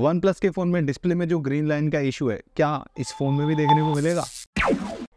one OnePlus के phone में display में जो ग्रीन लाइन का इशू है क्या इस फ़ोन में भी देखने को मिलेगा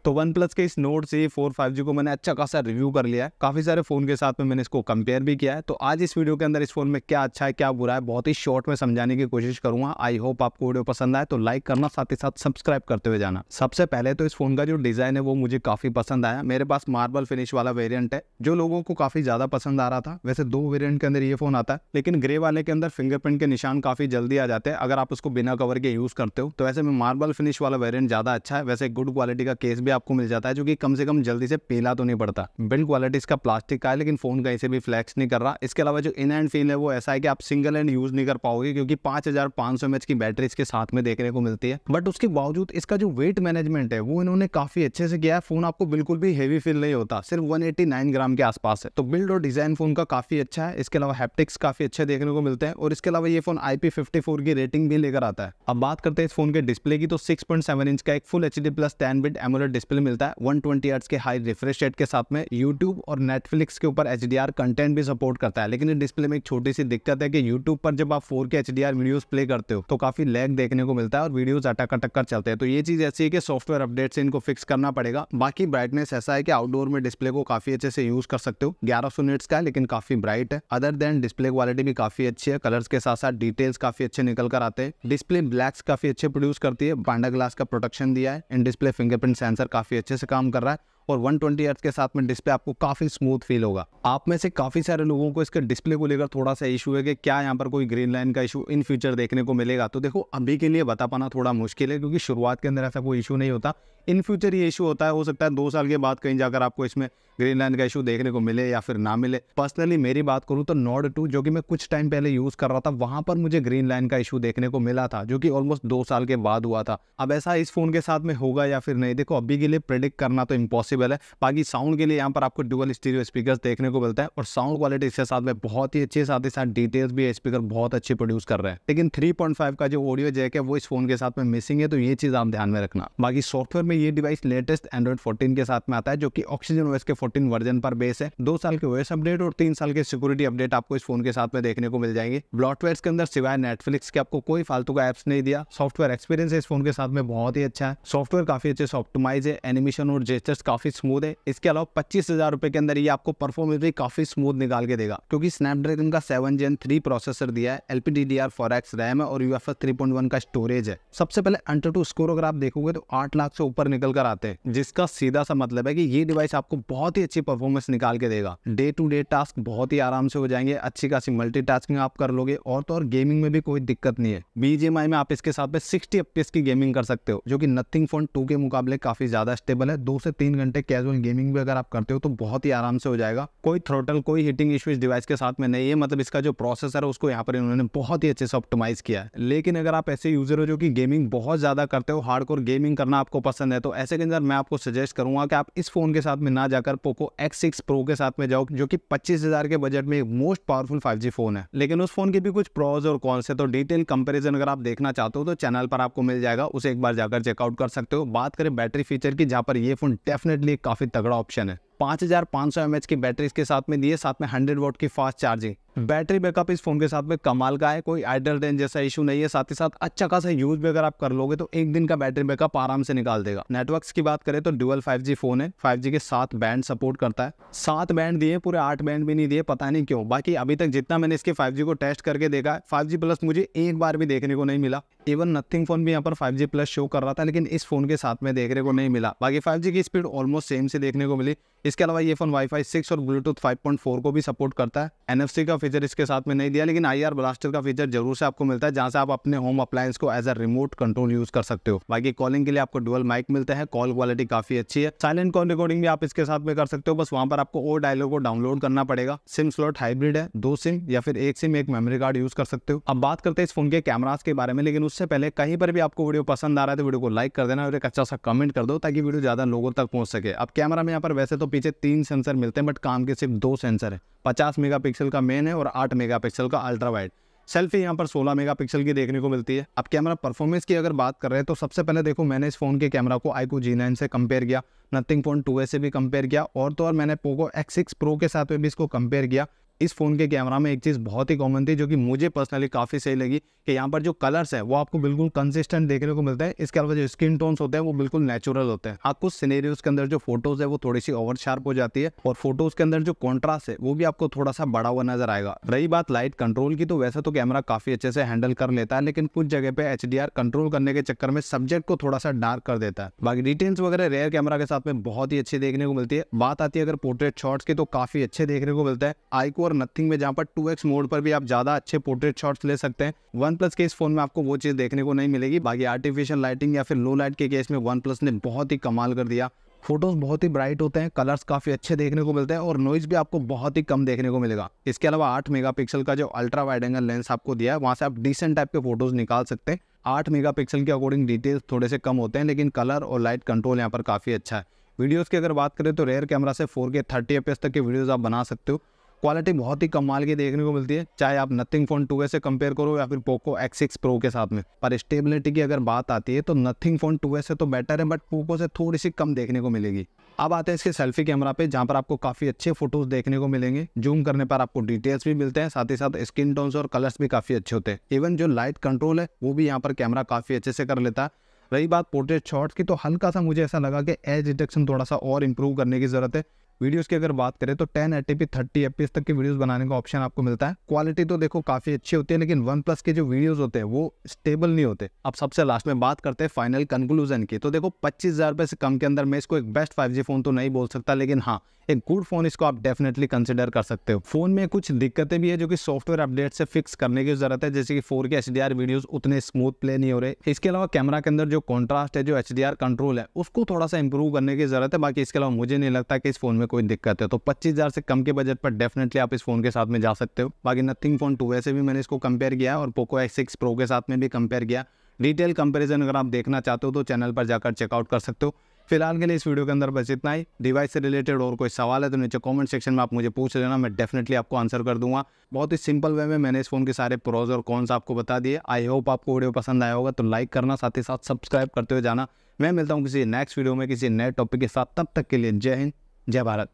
तो वन प्लस के इस नोट से फोर फाइव जी को मैंने अच्छा खासा रिव्यू कर लिया है काफ़ी सारे फ़ोन के साथ में मैंने इसको कंपेयर भी किया है तो आज इस वीडियो के अंदर इस फोन में क्या अच्छा है क्या बुरा है बहुत ही शॉर्ट में समझाने की कोशिश करूंगा आई होप आपको वीडियो पसंद आए तो लाइक करना साथ ही साथ सब्सक्राइब करते हुए जाना सबसे पहले तो इस फोन का जो डिज़ाइन है वो मुझे काफ़ी पसंद आया मेरे पास मार्बल फिनिश वाला वेरियंट है जो लोगों को काफ़ी ज़्यादा पसंद आ रहा था वैसे दो वेरियंट के अंदर ये फ़ोन आता है लेकिन ग्रे वाले के अंदर फिंगरप्रिंट के निशान काफ़ी जल्दी आ जाते हैं अगर आप उसको बिना कवर के यूज़ करते हो तो वैसे में मार्बल फिनिश वाला वेरियंट ज़्यादा अच्छा है वैसे गुड क्वालिटी का केस भी आपको मिल जाता है जो कि कम से कम जल्दी से पीला तो नहीं पड़ता बिल्ड क्वालिटी इसका प्लास्टिक का है लेकिन फ़ोन कहीं से भी फ्लैक्स नहीं कर रहा इसके अलावा जो इन एंड फील है वो ऐसा है कि आप सिंगल एंड यूज़ नहीं कर पाओगे क्योंकि पांच हज़ार पाँच सौ की बैटरी इसके साथ में देखने को मिलती है बट उसके बावजूद इसका जो वेट मैनेजमेंट है वो इन्होंने काफ़ी अच्छे से किया है फ़ोन आपको बिल्कुल भी हैवी फील नहीं होता सिर्फ वन ग्राम के आसपास है तो बिल्ड और डिज़ाइन फ़ोन का काफ़ी अच्छा है इसके अलावा हैप्टिक्स काफ़ी अच्छे देखने को मिलते हैं और इसके अलावा ये फ़ोन आई की रेटिंग भी लेकर आता है अब बात करते हैं इस फोन के डिस्प्ले की तो सिक्स इंच का एक full H D plus ten bit AMOLED display मिलता है 120 ट्वेंटी के हाई रिफ्रेश रेट के साथ में यूट्यूब और नेटफ्लिक्स के ऊपर एच कंटेंट भी सपोर्ट करता है लेकिन इस डिस्प्ले में एक छोटी सी दिक्कत है कि यूट्यूब पर जब आप four K H videos play करते हो तो काफी लैग देखने को मिलता है और वीडियोज अटक अटक कर चलते हैं तो ये चीज ऐसी है कि सॉफ्टवेयर अपडेट से इनको फिक्स करना पड़ेगा बाकी ब्राइटनेस ऐसा है कि आउटडोर में डिस्प्ले को काफी अच्छे से यूज कर सकते हो ग्यारह सौ का है लेकिन काफी ब्राइट है अदर देन डिस्प्ले क्वालिटी भी काफी अच्छी है कलर्स के साथ साथ डिटेल्स काफी अच्छे निकल कर आते हैं डिस्प्ले ब्लैक्स काफी अच्छे प्रोड्यूस करती है पांडा ग्लास का प्रोटेक्शन दिया है एंड डिस्प्ले फिंगरप्रिंट सेंसर काफ़ी अच्छे से काम कर रहा है और 120 ट्वेंटी के साथ में डिस्प्ले आपको काफ़ी स्मूथ फील होगा आप में से काफ़ी सारे लोगों को इसके डिस्प्ले को लेकर थोड़ा सा इशू है कि क्या यहाँ पर कोई ग्रीन लाइन का इशू इन फ्यूचर देखने को मिलेगा तो देखो अभी के लिए बता पाना थोड़ा मुश्किल है क्योंकि शुरुआत के अंदर ऐसा कोई इशू नहीं होता इन फ्यूचर ये इशू होता है हो सकता है दो साल के बाद कहीं जाकर आपको इसमें ग्रीन लाइन का इशू देखने को मिले या फिर ना मिले पर्सनली मेरी बात करूँ तो नॉड टू जो कि मैं कुछ टाइम पहले यूज़ कर रहा था वहां पर मुझे ग्रीन लाइन का इशू देखने को मिला था जो कि ऑलमोस्ट दो साल के बाद हुआ था अब ऐसा इस फोन के साथ में होगा या फिर नहीं देखो अभी के लिए प्रेडिक्ट करना तो इम्पॉसिबल पॉसिबल है बाकी साउंड के लिए यहाँ पर आपको डुअल स्टीरियो स्पीकर देखने को मिलता है और साउंड क्वालिटी इसके साथ में बहुत ही अच्छी साथ ही साथ डिटेल्स भी स्पीकर बहुत अच्छे प्रोड्यूस कर रहे हैं लेकिन थ्री का जो ऑडियो जैक है वो इस फोन के साथ में मिसिंग है तो ये चीज़ आप ध्यान में रखना बाकी सॉफ्टवेयर में ये डिवाइस लेटेस्ट एंड्रॉइड फोर्टीन के साथ में आता है जो की ऑक्सीजन ओएस के फोर्टीन वर्जन पर बेस है दो साल के ओएस अपडेट और तीन साल के सिक्योरिटी अपडेट आपको इस फोन के साथ में देखने को मिल जाएंगे ब्लॉटवेयर के अंदर सिवाय नेटफ्लिक्स के आपको कोई फालतू का एप्स नहीं दिया सॉफ्टवेयर एक्सपीरियंस इस फोन के साथ में बहुत ही अच्छा है सॉफ्टवेयर काफी अच्छे से ऑप्टोमाइज है एनिमेशन और जेस्टर्स काफी काफ़ी स्मूथ है इसके अलावा पच्चीस हज़ार रुपये के अंदर ये आपको परफॉर्मेंस भी काफ़ी स्मूथ निकाल के देगा क्योंकि स्नैपड्रैगन का सेवन जेन थ्री प्रोसेसर दिया है L P D D R four X RAM है और U F S three point one का स्टोरेज है सबसे पहले अंटर टू स्कोर अगर आप देखोगे तो आठ लाख से ऊपर निकल कर आते हैं जिसका सीधा सा मतलब है कि ये डिवाइस आपको बहुत ही अच्छी परफॉर्मेंस निकाल के देगा डे टू डे टास्क बहुत ही आराम से हो जाएंगे अच्छी खासी मल्टी आप कर लोगे और तो और गेमिंग में भी कोई दिक्कत नहीं है बीजेएमआई में आप इसके साथ में सिक्सटी एफ की गेमिंग कर सकते हो जो कि नथिंग फोन टू के मुकाबले काफी ज्यादा स्टेबल है दो से तीन घंटे घंटे कैजुअल गेमिंग भी अगर आप करते हो तो बहुत ही आराम से हो जाएगा कोई थ्रोटल कोई हीटिंग इशू इस डिवाइस के साथ में नहीं है मतलब इसका जो प्रोसेसर है उसको यहाँ पर इन्होंने बहुत ही अच्छे से ऑप्टोमाइज किया है लेकिन अगर आप ऐसे यूजर हो जो कि गेमिंग बहुत ज़्यादा करते हो हार्ड गेमिंग करना आपको पसंद है तो ऐसे के अंदर मैं आपको सजेस्ट करूंगा कि आप इस फोन के साथ में ना जाकर पोको एक्स सिक्स प्रो के साथ में जाओ जो कि पच्चीस के बजट में मोस्ट पावरफुल फाइव फोन है लेकिन उस फोन के भी कुछ प्रोज और कॉन्स है तो डिटेल कंपेरिजन अगर आप देखना चाहते हो तो चैनल पर आपको मिल जाएगा उसे एक बार जाकर चेकआउट कर सकते हो बात करें बैटरी फीचर की जहां पर ये फोन डेफिनेटली लिए काफ़ी तगड़ा ऑप्शन है पांच हज़ार पांच सौ एम की बैटरी इसके साथ में दी है साथ में हंड्रेड वोट की फास्ट चार्जिंग बैटरी बैकअप इस फोन के साथ में कमाल का है कोई आइडल रेंज जैसा इशू नहीं है साथ ही साथ अच्छा खासा यूज भी अगर आप कर लोगे तो एक दिन का बैटरी बैकअप आराम से निकाल देगा नेटवर्क की बात करें तो डुअल 5G फोन है 5G के सात बैंड सपोर्ट करता है सात बैंड दिए पूरे आठ बैंड भी नहीं दिए पता नहीं क्यों बाकी अभी तक जितना मैंने इसके फाइव को टेस्ट करके देखा है फाइव प्लस मुझे एक बार भी देखने को नहीं मिला इवन नथिंग फोन भी यहाँ पर फाइव प्लस शो कर रहा था लेकिन इस फोन के साथ में देखने को नहीं मिला बाकी फाइव की स्पीड ऑलमोस्ट सेम से देखने को मिली इसके अलावा ये फ़ोन वाई फाई और ब्लूटूथ 5.4 को भी सपोर्ट करता है एन का फीचर इसके साथ में नहीं दिया लेकिन आई ब्लास्टर का फीचर जरूर से आपको मिलता है जहाँ से आप अपने होम अप्लायंस को as a remote control use कर सकते हो बाकी कॉलिंग के लिए आपको डुअल माइक मिलता है कॉल क्वालिटी काफी अच्छी है साइलेंट कॉल रिकॉर्डिंग भी आप इसके साथ में कर सकते हो बस वहाँ पर आपको और डायलॉग को डाउनलोड करना पड़ेगा सिम स्लॉट हाइब्रिड है दो सिम या फिर एक सिम एक मेमोरी कार्ड यूज कर सकते हो अब बात करते हैं इस फोन के कैमराज के बारे में लेकिन उससे पहले कहीं पर भी आपको वीडियो पसंद आ रहा है तो वीडियो को लाइक कर देना और एक अच्छा सा कमेंट कर दो ताकि वीडियो ज्यादा लोगों तक पहुंच सके अब कैमरा में यहाँ पर वैसे तो पीछे तीन सेंसर मिलते हैं बट काम के सिर्फ दो सेंसर है पचास मेगापिक्सल का मेन है और आठ मेगापिक्सल का अल्ट्रा वाइड सेल्फी यहाँ पर 16 मेगापिक्सल की देखने को मिलती है अब कैमरा परफॉर्मेंस की अगर बात कर रहे हैं तो सबसे पहले देखो मैंने इस फ़ोन के कैमरा को आईको जी से कंपेयर किया नथिंग फोन टू से भी कंपेयर किया और तो और मैंने पोको X6 सिक्स प्रो के साथ में भी इसको कंपेयर किया इस फ़ोन के कैमरा में एक चीज़ बहुत ही कॉमन थी जो कि मुझे पर्सनली काफ़ी सही लगी कि यहाँ पर जो कलर्स है वो आपको बिल्कुल कंसिस्टेंट देखने को मिलता है इसके अलावा जो स्किन टोन्स होते हैं वो बिल्कुल नेचुरल होते हैं आपको हाँ, सिनेरियोज के अंदर जो फोटोज़ है वो थोड़ी सी ओवर शार्प हो जाती है और फोटोज़ के अंदर जो कॉन्ट्रास्ट है वो भी आपको थोड़ा सा बड़ा हुआ नजर आएगा रही बात लाइट कंट्रोल की तो वैसे तो कैमरा काफ़ी अच्छे से हैंडल कर लेता है लेकिन कुछ जगह पे एच कंट्रोल करने के चक्कर में सब्जेक्ट को थोड़ा सा डार्क कर देता है बाकी डिटेल्स वगैरह रेयर कैमरा के साथ में बहुत ही अच्छी देखने को मिलती है बात आती है अगर पोर्ट्रेट शॉर्ट्स की तो काफ़ी अच्छे देखने को मिलता है आईको और नथिंग में जहाँ पर टू एक्स मोड पर भी आप ज़्यादा अच्छे पोर्ट्रेट शॉट्स ले सकते हैं वन प्लस के इस फोन में आपको वो चीज़ देखने को नहीं मिलेगी बाकी आर्टिफिशियल लाइटिंग या फिर लो लाइट के केस में वन प्लस ने बहुत ही कमाल कर दिया फोटोज बहुत ही ब्राइट होते हैं कलर्स काफ़ी अच्छे देखने को मिलते हैं और नॉइज भी आपको बहुत ही कम देखने को मिलेगा इसके अलावा 8 मेगापिक्सल का जो अल्ट्रा वाइड एंगल लेंस आपको दिया है वहां से आप डिसेंट टाइप के फोटोज निकाल सकते हैं 8 मेगापिक्सल के अकॉर्डिंग डिटेल्स थोड़े से कम होते हैं लेकिन कलर और लाइट कंट्रोल यहाँ पर काफ़ी अच्छा है वीडियोज़ की अगर बात करें तो रेयर कैमरा से फोर के तक के वीडियोज़ आप बना सकते हो क्वालिटी बहुत ही कमाल की देखने को मिलती है चाहे आप नथिंग फोन टू से कंपेयर करो या फिर पोको एक्स सिक्स प्रो के साथ में पर स्टेबिलिटी की अगर बात आती है तो नथिंग फोन टू से तो बेटर है बट पोको से थोड़ी सी कम देखने को मिलेगी अब आते हैं इसके सेल्फी कैमरा पे जहाँ पर आपको काफ़ी अच्छे फोटोज देखने को मिलेंगे जूम करने पर आपको डिटेल्स भी मिलते हैं साथ ही साथ स्किन टोन्स और कलर्स भी काफ़ी अच्छे होते हैं इवन जो लाइट कंट्रोल है वो भी यहाँ पर कैमरा काफ़ी अच्छे से कर लेता है रही बात पोर्ट्रेट शॉट्स की तो हल्का सा मुझे ऐसा लगा कि एज डिटेक्शन थोड़ा सा और इम्प्रूव करने की ज़रूरत है वीडियोस की अगर बात करें तो ten eighty p thirty F तक की वीडियोस बनाने का ऑप्शन आपको मिलता है क्वालिटी तो देखो काफ़ी अच्छी होती है लेकिन वन प्लस के जो वीडियोस होते हैं वो स्टेबल नहीं होते अब सबसे लास्ट में बात करते हैं फाइनल कंक्लूजन की तो देखो पच्चीस हज़ार से कम के अंदर मैं इसको एक बेस्ट फाइव फ़ोन तो नहीं बोल सकता लेकिन हाँ एक गुड फ़ोन इसको आप डेफिनेटली कंसिडर कर सकते हो फ़ोन में कुछ दिक्कतें भी है जो कि सॉफ्टवेयर अपडेट से फिक्स करने की ज़रूरत है जैसे कि फोर के एच वीडियोज़ उतने स्मूथ प्ले नहीं हो रहे इसके अलावा कैमरा के अंदर जो कॉन्ट्रास्ट है जो एच कंट्रोल है उसको थोड़ा सा इंप्रूव करने की ज़रूरत है बाकी इसके अलावा मुझे नहीं लगता कि इस फ़ोन में कोई दिक्कत है तो पच्चीस हज़ार से कम के बजट पर डेफिनेटली आप इस फ़ोन के साथ में जा सकते हो बाकी नथिंग फ़ोन टू वैसे भी मैंने इसको कंपेयर किया और पोको एक्स सिक्स प्रो के साथ में भी कंपेयर किया डिटेल कंपेरिजन अगर आप देखना चाहते हो तो चैनल पर जाकर चेकआउट कर सकते हो फिलहाल के लिए इस वीडियो के अंदर बस इतना ही डिवाइस से रिलेटेड और कोई सवाल है तो नीचे कमेंट सेक्शन में आप मुझे पूछ लेना मैं डेफिनेटली आपको आंसर कर दूंगा बहुत ही सिंपल वे में मैंने इस फोन के सारे प्रोज और कॉन्स आपको बता दिए आई होप आपको वीडियो पसंद आया होगा तो लाइक करना साथ ही साथ सब्सक्राइब करते हुए जाना मैं मिलता हूँ किसी नेक्स्ट वीडियो में किसी नए टॉपिक के साथ तब तक के लिए जय हिंद जय भारत